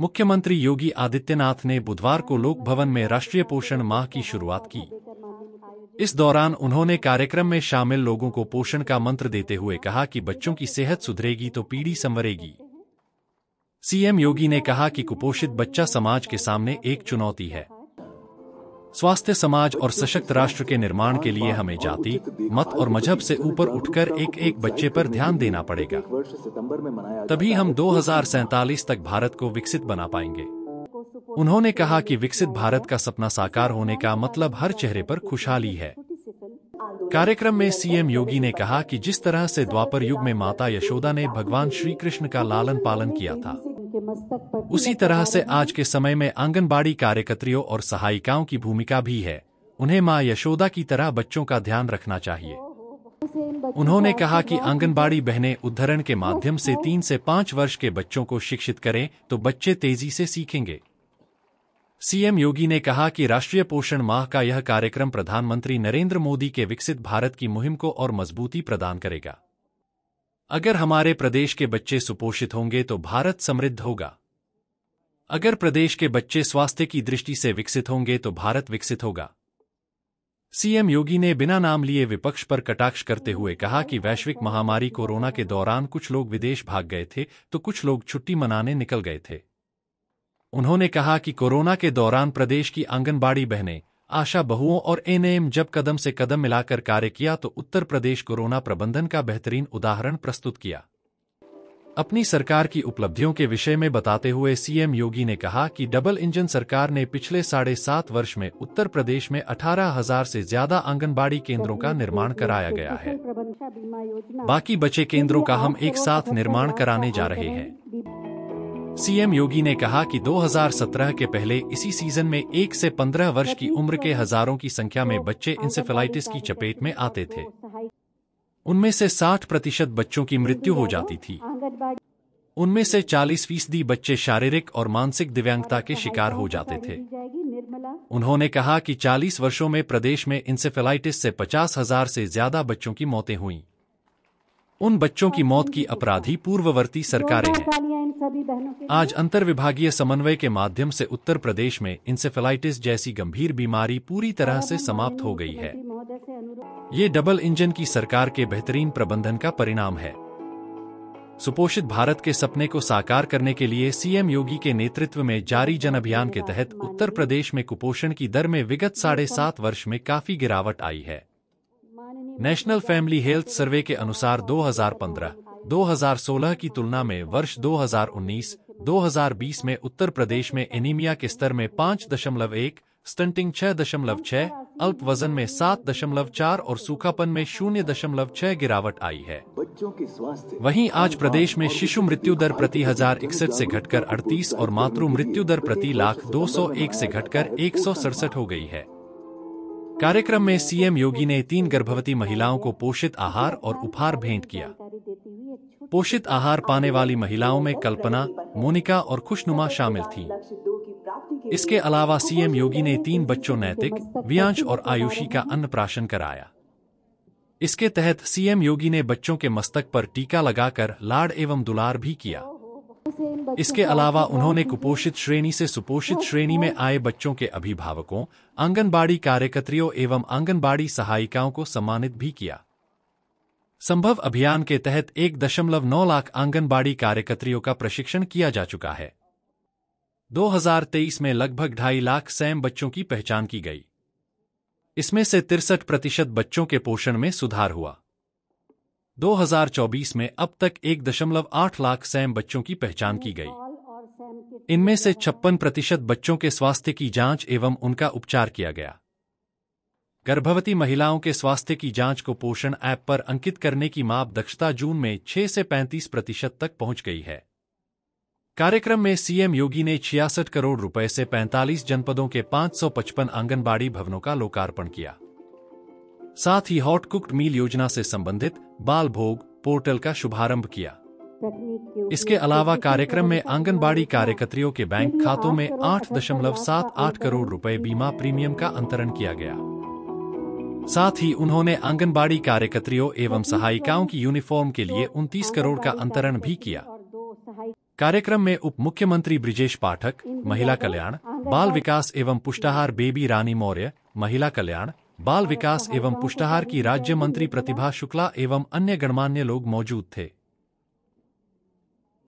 मुख्यमंत्री योगी आदित्यनाथ ने बुधवार को लोक भवन में राष्ट्रीय पोषण माह की शुरुआत की इस दौरान उन्होंने कार्यक्रम में शामिल लोगों को पोषण का मंत्र देते हुए कहा कि बच्चों की सेहत सुधरेगी तो पीढ़ी संवरेगी सीएम योगी ने कहा कि कुपोषित बच्चा समाज के सामने एक चुनौती है स्वास्थ्य समाज और सशक्त राष्ट्र के निर्माण के लिए हमें जाति मत और मजहब से ऊपर उठकर एक एक बच्चे पर ध्यान देना पड़ेगा तभी हम दो तक भारत को विकसित बना पाएंगे उन्होंने कहा कि विकसित भारत का सपना साकार होने का मतलब हर चेहरे पर खुशहाली है कार्यक्रम में सीएम योगी ने कहा कि जिस तरह से द्वापर युग में माता यशोदा ने भगवान श्री कृष्ण का लालन पालन किया था उसी तरह से आज के समय में आंगनबाड़ी कार्यकर्त्रियों और सहायिकाओं की भूमिका भी है उन्हें माँ यशोदा की तरह बच्चों का ध्यान रखना चाहिए उन्होंने कहा कि आंगनबाड़ी बहनें उद्धरण के माध्यम से तीन से पाँच वर्ष के बच्चों को शिक्षित करें तो बच्चे तेजी से सीखेंगे सीएम योगी ने कहा कि राष्ट्रीय पोषण माह का यह कार्यक्रम प्रधानमंत्री नरेंद्र मोदी के विकसित भारत की मुहिम को और मजबूती प्रदान करेगा अगर हमारे प्रदेश के बच्चे सुपोषित होंगे तो भारत समृद्ध होगा अगर प्रदेश के बच्चे स्वास्थ्य की दृष्टि से विकसित होंगे तो भारत विकसित होगा सीएम योगी ने बिना नाम लिए विपक्ष पर कटाक्ष करते हुए कहा कि वैश्विक महामारी कोरोना के दौरान कुछ लोग विदेश भाग गए थे तो कुछ लोग छुट्टी मनाने निकल गए थे उन्होंने कहा कि कोरोना के दौरान प्रदेश की आंगनबाड़ी बहनें आशा बहुओं और एनएम जब कदम से कदम मिलाकर कार्य किया तो उत्तर प्रदेश कोरोना प्रबंधन का बेहतरीन उदाहरण प्रस्तुत किया अपनी सरकार की उपलब्धियों के विषय में बताते हुए सीएम योगी ने कहा कि डबल इंजन सरकार ने पिछले साढ़े सात वर्ष में उत्तर प्रदेश में अठारह हजार से ज्यादा आंगनबाड़ी केंद्रों का निर्माण कराया गया है बाकी बचे केंद्रों का हम एक साथ निर्माण कराने जा रहे हैं सीएम योगी ने कहा कि 2017 के पहले इसी सीजन में एक से पंद्रह वर्ष की उम्र के हजारों की संख्या में बच्चे इंसेफेलाइटिस की चपेट में आते थे उनमें से 60 प्रतिशत बच्चों की मृत्यु हो जाती थी उनमें से 40 फीसदी बच्चे शारीरिक और मानसिक दिव्यांगता के शिकार हो जाते थे उन्होंने कहा कि 40 वर्षों में प्रदेश में इंसेफेलाइटिस से पचास हजार से ज्यादा बच्चों की मौतें हुईं। उन बच्चों की मौत की अपराधी पूर्ववर्ती सरकारें हैं आज अंतर विभागीय समन्वय के माध्यम से उत्तर प्रदेश में इंसेफेलाइटिस जैसी गंभीर बीमारी पूरी तरह से समाप्त हो गई है ये डबल इंजन की सरकार के बेहतरीन प्रबंधन का परिणाम है सुपोषित भारत के सपने को साकार करने के लिए सीएम योगी के नेतृत्व में जारी जन अभियान के तहत उत्तर प्रदेश में कुपोषण की दर में विगत साढ़े सात वर्ष में काफी गिरावट आई है नेशनल फैमिली हेल्थ सर्वे के अनुसार 2015, 2016 की तुलना में वर्ष 2019, 2020 में उत्तर प्रदेश में एनीमिया के स्तर में पाँच दशमलव एक स्टंटिंग छह दशमलव छह अल्प वजन में सात दशमलव चार और सूखापन में शून्य दशमलव गिरावट आई है बच्चों के स्वास्थ्य वहीं आज प्रदेश में शिशु मृत्यु दर प्रति हजार इकसठ ऐसी घटकर अड़तीस और मातृ मृत्यु दर प्रति लाख दो सौ एक ऐसी घटकर एक सौ सड़सठ हो गयी है कार्यक्रम में सीएम योगी ने तीन गर्भवती महिलाओं को पोषित आहार और उपहार भेंट किया पोषित आहार पाने वाली महिलाओं में कल्पना मोनिका और खुशनुमा शामिल थीं। इसके अलावा सीएम योगी ने तीन बच्चों नैतिक वियांश और आयुषी का अन्न प्राशन कराया इसके तहत सीएम योगी ने बच्चों के मस्तक पर टीका लगाकर लाड एवं दुलार भी किया इसके अलावा उन्होंने कुपोषित श्रेणी से सुपोषित श्रेणी में आए बच्चों के अभिभावकों आंगनबाड़ी कार्यकत्रियों एवं आंगनबाड़ी सहायिकाओं को सम्मानित भी किया संभव अभियान के तहत एक दशमलव नौ लाख आंगनबाड़ी कार्यकत्रियों का प्रशिक्षण किया जा चुका है 2023 में लगभग ढाई लाख सैम बच्चों की पहचान की गई इसमें से तिरसठ प्रतिशत बच्चों के पोषण में सुधार हुआ 2024 में अब तक एक दशमलव आठ लाख सैम बच्चों की पहचान की गई इनमें से छप्पन प्रतिशत बच्चों के स्वास्थ्य की जांच एवं उनका उपचार किया गया गर्भवती महिलाओं के स्वास्थ्य की जांच को पोषण ऐप पर अंकित करने की माप दक्षता जून में 6 से 35 प्रतिशत तक पहुंच गई है कार्यक्रम में सीएम योगी ने छियासठ करोड़ रुपए से 45 जनपदों के 555 आंगनबाड़ी भवनों का लोकार्पण किया साथ ही हॉट कुक्ड मील योजना से संबंधित बाल भोग पोर्टल का शुभारंभ किया इसके अलावा कार्यक्रम में आंगनबाड़ी कार्यकत्रियों के बैंक खातों में आठ दशमलव सात आठ करोड़ रुपए बीमा प्रीमियम का अंतरण किया गया साथ ही उन्होंने आंगनबाड़ी कार्यकत्रियों एवं सहायिकाओं की यूनिफॉर्म के लिए उनतीस करोड़ का अंतरण भी किया कार्यक्रम में उप मुख्यमंत्री ब्रिजेश पाठक महिला कल्याण बाल विकास एवं पुष्टाहार बेबी रानी मौर्य महिला कल्याण बाल विकास एवं पुष्टाहार की राज्य मंत्री प्रतिभा शुक्ला एवं अन्य गणमान्य लोग मौजूद थे